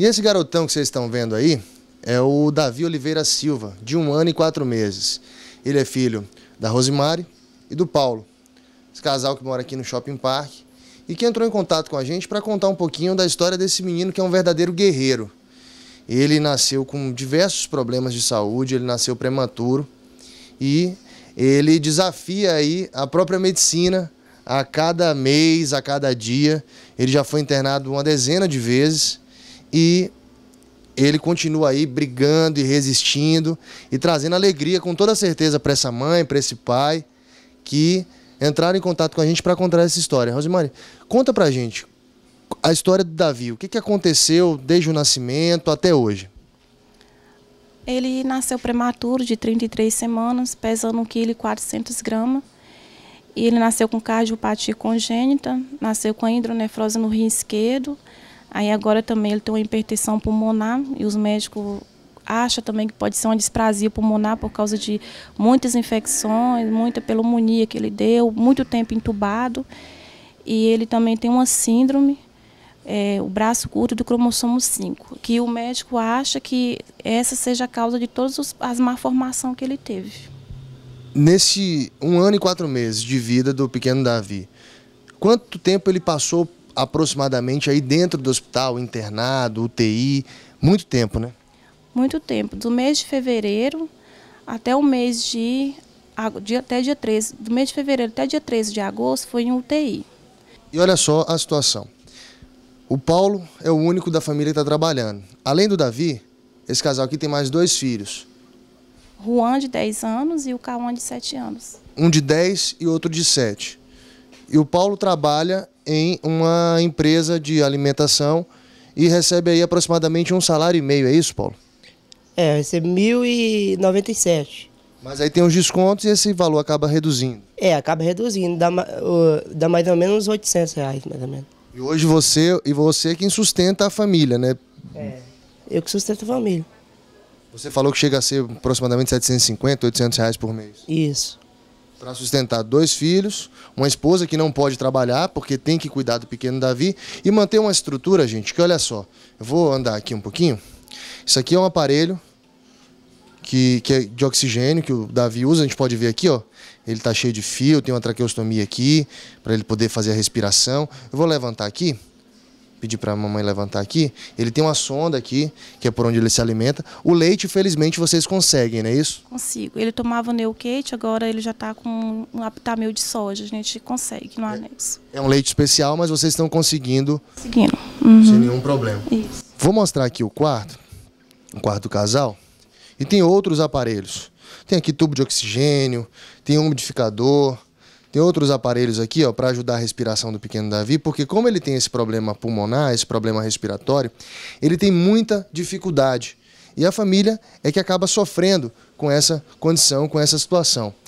E esse garotão que vocês estão vendo aí é o Davi Oliveira Silva, de um ano e quatro meses. Ele é filho da Rosemary e do Paulo, esse casal que mora aqui no Shopping Park e que entrou em contato com a gente para contar um pouquinho da história desse menino que é um verdadeiro guerreiro. Ele nasceu com diversos problemas de saúde, ele nasceu prematuro e ele desafia aí a própria medicina a cada mês, a cada dia. Ele já foi internado uma dezena de vezes e ele continua aí brigando e resistindo e trazendo alegria com toda certeza para essa mãe, para esse pai que entraram em contato com a gente para contar essa história. Rosemary, conta para a gente a história do Davi. O que, que aconteceu desde o nascimento até hoje? Ele nasceu prematuro, de 33 semanas, pesando 1,4 kg gramas. E ele nasceu com cardiopatia congênita, nasceu com a hidronefrose no rim esquerdo, Aí agora também ele tem uma hipertensão pulmonar e os médicos acham também que pode ser uma disprasia pulmonar por causa de muitas infecções, muita pneumonia que ele deu, muito tempo entubado. E ele também tem uma síndrome, é, o braço curto do cromossomo 5, que o médico acha que essa seja a causa de todas as malformações que ele teve. Nesse um ano e quatro meses de vida do pequeno Davi, quanto tempo ele passou aproximadamente aí dentro do hospital, internado, UTI, muito tempo, né? Muito tempo, do mês de fevereiro até o mês de até dia 13, do mês de fevereiro até dia 13 de agosto foi em UTI. E olha só a situação. O Paulo é o único da família que está trabalhando. Além do Davi, esse casal aqui tem mais dois filhos. Juan, de 10 anos, e o Cauã, de 7 anos. Um de 10 e outro de 7. E o Paulo trabalha em uma empresa de alimentação e recebe aí aproximadamente um salário e meio, é isso, Paulo? É, eu recebo 1.097. Mas aí tem os descontos e esse valor acaba reduzindo. É, acaba reduzindo, dá, dá mais ou menos uns 800 reais, mais ou menos. E hoje você e você é quem sustenta a família, né? É, eu que sustento a família. Você falou que chega a ser aproximadamente 750, R$ reais por mês. Isso para sustentar dois filhos, uma esposa que não pode trabalhar porque tem que cuidar do pequeno Davi e manter uma estrutura, gente, que olha só, eu vou andar aqui um pouquinho. Isso aqui é um aparelho que, que é de oxigênio que o Davi usa, a gente pode ver aqui, ó. Ele está cheio de fio, tem uma traqueostomia aqui para ele poder fazer a respiração. Eu vou levantar aqui pedir para a mamãe levantar aqui, ele tem uma sonda aqui, que é por onde ele se alimenta. O leite, felizmente, vocês conseguem, não é isso? Consigo. Ele tomava Neocate, agora ele já está com um aptamil de soja. A gente consegue no é, anexo. É um leite especial, mas vocês estão conseguindo. Conseguindo. Uhum. Sem nenhum problema. Isso. Vou mostrar aqui o quarto, o quarto do casal. E tem outros aparelhos. Tem aqui tubo de oxigênio, tem um umidificador, tem outros aparelhos aqui, ó, para ajudar a respiração do pequeno Davi, porque como ele tem esse problema pulmonar, esse problema respiratório, ele tem muita dificuldade. E a família é que acaba sofrendo com essa condição, com essa situação.